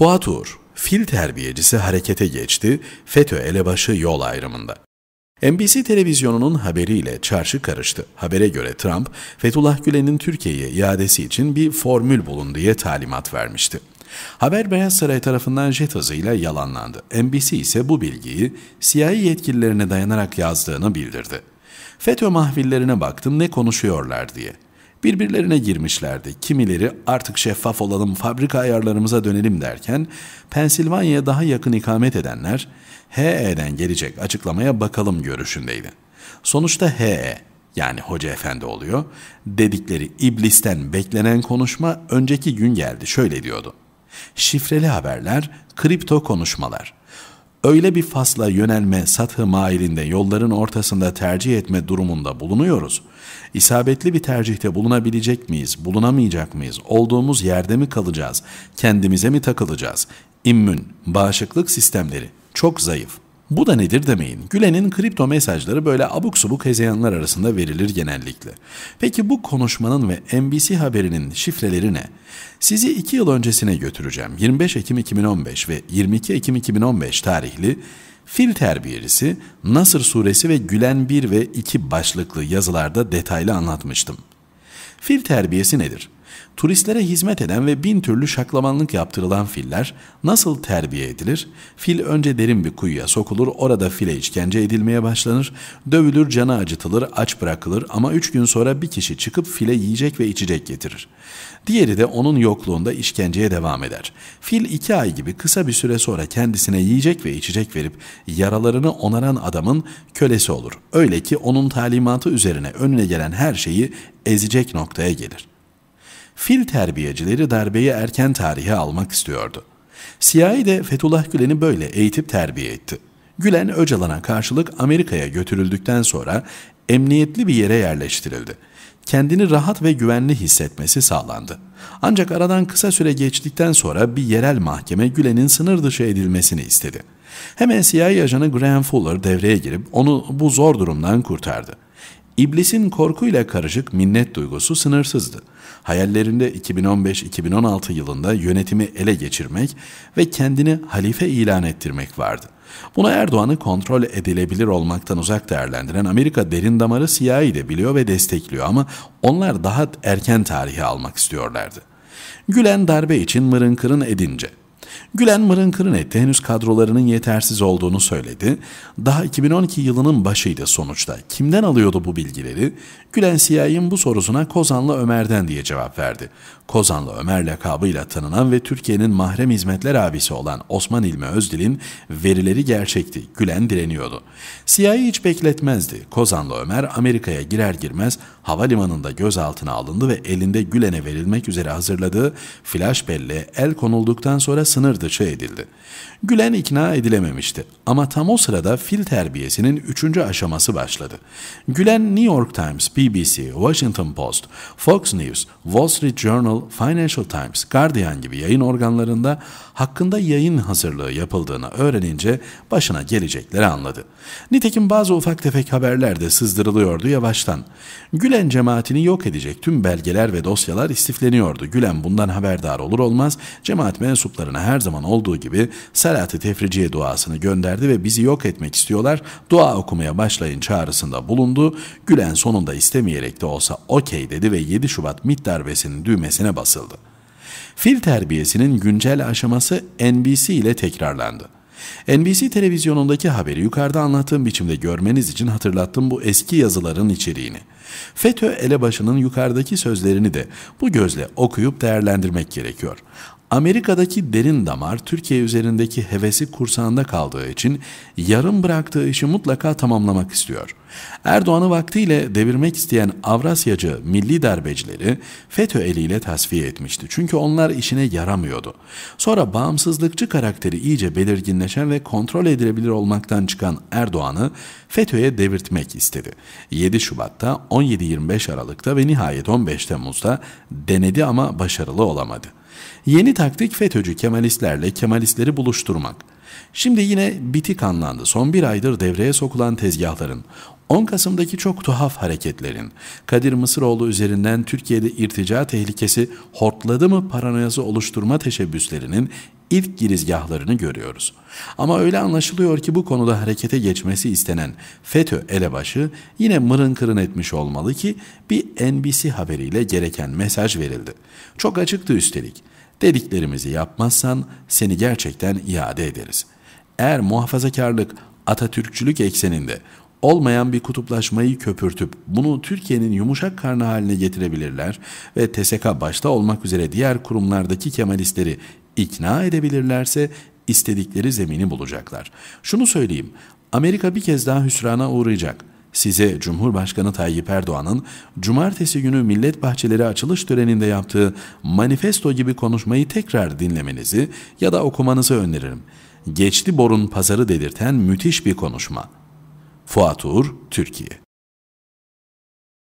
Fuat Uğur, fil terbiyecisi harekete geçti FETÖ elebaşı yol ayrımında. NBC televizyonunun haberiyle çarşı karıştı. Habere göre Trump, Fethullah Gülen'in Türkiye'ye iadesi için bir formül bulun diye talimat vermişti. Haber Beyaz Saray tarafından jet hızıyla yalanlandı. NBC ise bu bilgiyi CIA yetkililerine dayanarak yazdığını bildirdi. FETÖ mahvillerine baktım ne konuşuyorlar diye. Birbirlerine girmişlerdi. Kimileri artık şeffaf olalım, fabrika ayarlarımıza dönelim derken Pensilvanya'ya daha yakın ikamet edenler HE'den gelecek açıklamaya bakalım görüşündeydi. Sonuçta HE yani hoca efendi oluyor. Dedikleri iblisten beklenen konuşma önceki gün geldi. Şöyle diyordu. Şifreli haberler, kripto konuşmalar öyle bir fasla yönelme satı mailinde yolların ortasında tercih etme durumunda bulunuyoruz. İsabetli bir tercihte bulunabilecek miyiz, bulunamayacak mıyız, olduğumuz yerde mi kalacağız, kendimize mi takılacağız? İmmün, bağışıklık sistemleri çok zayıf.'' Bu da nedir demeyin. Gülen'in kripto mesajları böyle abuk subuk hezeyanlar arasında verilir genellikle. Peki bu konuşmanın ve NBC haberinin şifreleri ne? Sizi 2 yıl öncesine götüreceğim. 25 Ekim 2015 ve 22 Ekim 2015 tarihli Fil terbiyesi, Nasır suresi ve Gülen 1 ve 2 başlıklı yazılarda detaylı anlatmıştım. Fil terbiyesi nedir? Turistlere hizmet eden ve bin türlü şaklamanlık yaptırılan filler nasıl terbiye edilir? Fil önce derin bir kuyuya sokulur, orada file işkence edilmeye başlanır, dövülür, canı acıtılır, aç bırakılır ama üç gün sonra bir kişi çıkıp file yiyecek ve içecek getirir. Diğeri de onun yokluğunda işkenceye devam eder. Fil iki ay gibi kısa bir süre sonra kendisine yiyecek ve içecek verip yaralarını onaran adamın kölesi olur. Öyle ki onun talimatı üzerine önüne gelen her şeyi ezecek noktaya gelir fil terbiyecileri darbeyi erken tarihe almak istiyordu. Siyahi de Fethullah Gülen'i böyle eğitip terbiye etti. Gülen Öcalan'a karşılık Amerika'ya götürüldükten sonra emniyetli bir yere yerleştirildi. Kendini rahat ve güvenli hissetmesi sağlandı. Ancak aradan kısa süre geçtikten sonra bir yerel mahkeme Gülen'in sınır dışı edilmesini istedi. Hemen CIA ajanı Graham Fuller devreye girip onu bu zor durumdan kurtardı. İblisin korkuyla karışık minnet duygusu sınırsızdı. Hayallerinde 2015-2016 yılında yönetimi ele geçirmek ve kendini halife ilan ettirmek vardı. Buna Erdoğan'ı kontrol edilebilir olmaktan uzak değerlendiren Amerika derin damarı siyahi de biliyor ve destekliyor ama onlar daha erken tarihe almak istiyorlardı. Gülen darbe için mırın kırın edince Gülen mırın kırın etti. Henüz kadrolarının yetersiz olduğunu söyledi. Daha 2012 yılının başıydı sonuçta. Kimden alıyordu bu bilgileri? Gülen Siyah'ın bu sorusuna Kozanlı Ömer'den diye cevap verdi. Kozanlı Ömer lakabıyla tanınan ve Türkiye'nin mahrem hizmetler abisi olan Osman İlmi Özdil'in verileri gerçekti. Gülen direniyordu. Siyah'ı hiç bekletmezdi. Kozanlı Ömer Amerika'ya girer girmez havalimanında gözaltına alındı ve elinde Gülen'e verilmek üzere hazırladığı flash belleğe el konulduktan sonra sınır dırdışı edildi. Gülen ikna edilememişti ama tam o sırada fil terbiyesinin üçüncü aşaması başladı. Gülen New York Times, BBC, Washington Post, Fox News, Wall Street Journal, Financial Times, Guardian gibi yayın organlarında hakkında yayın hazırlığı yapıldığını öğrenince başına gelecekleri anladı. Nitekim bazı ufak tefek haberler de sızdırılıyordu yavaştan. Gülen cemaatini yok edecek tüm belgeler ve dosyalar istifleniyordu. Gülen bundan haberdar olur olmaz cemaat mensuplarına her zaman zaman olduğu gibi Salat-ı Tefriciye duasını gönderdi ve bizi yok etmek istiyorlar. Dua okumaya başlayın çağrısında bulundu. Gülen sonunda istemeyerek de olsa okey dedi ve 7 Şubat MIT darbesinin düğmesine basıldı. Fil terbiyesinin güncel aşaması NBC ile tekrarlandı. NBC televizyonundaki haberi yukarıda anlattığım biçimde görmeniz için hatırlattım bu eski yazıların içeriğini. FETÖ elebaşının yukarıdaki sözlerini de bu gözle okuyup değerlendirmek gerekiyor. Amerika'daki derin damar Türkiye üzerindeki hevesi kursağında kaldığı için yarım bıraktığı işi mutlaka tamamlamak istiyor. Erdoğan'ı vaktiyle devirmek isteyen Avrasyacı milli darbecileri FETÖ eliyle tasfiye etmişti. Çünkü onlar işine yaramıyordu. Sonra bağımsızlıkçı karakteri iyice belirginleşen ve kontrol edilebilir olmaktan çıkan Erdoğan'ı FETÖ'ye devirtmek istedi. 7 Şubat'ta, 17-25 Aralık'ta ve nihayet 15 Temmuz'da denedi ama başarılı olamadı. Yeni taktik FETÖ'cü Kemalistlerle Kemalistleri buluşturmak. Şimdi yine bitik anlandı. Son bir aydır devreye sokulan tezgahların, 10 Kasım'daki çok tuhaf hareketlerin, Kadir Mısıroğlu üzerinden Türkiye'de irtica tehlikesi hortladı mı paranoyası oluşturma teşebbüslerinin ilk girizgahlarını görüyoruz. Ama öyle anlaşılıyor ki bu konuda harekete geçmesi istenen FETÖ elebaşı yine mırın kırın etmiş olmalı ki bir NBC haberiyle gereken mesaj verildi. Çok açıktı üstelik. Dediklerimizi yapmazsan seni gerçekten iade ederiz. Eğer muhafazakarlık Atatürkçülük ekseninde olmayan bir kutuplaşmayı köpürtüp bunu Türkiye'nin yumuşak karnı haline getirebilirler ve TSK başta olmak üzere diğer kurumlardaki Kemalistleri ikna edebilirlerse istedikleri zemini bulacaklar. Şunu söyleyeyim, Amerika bir kez daha hüsrana uğrayacak.'' size Cumhurbaşkanı Tayyip Erdoğan'ın cumartesi günü millet bahçeleri açılış töreninde yaptığı manifesto gibi konuşmayı tekrar dinlemenizi ya da okumanızı öneririm. Geçti borun pazarı dedirten müthiş bir konuşma. Fuat Uğur, Türkiye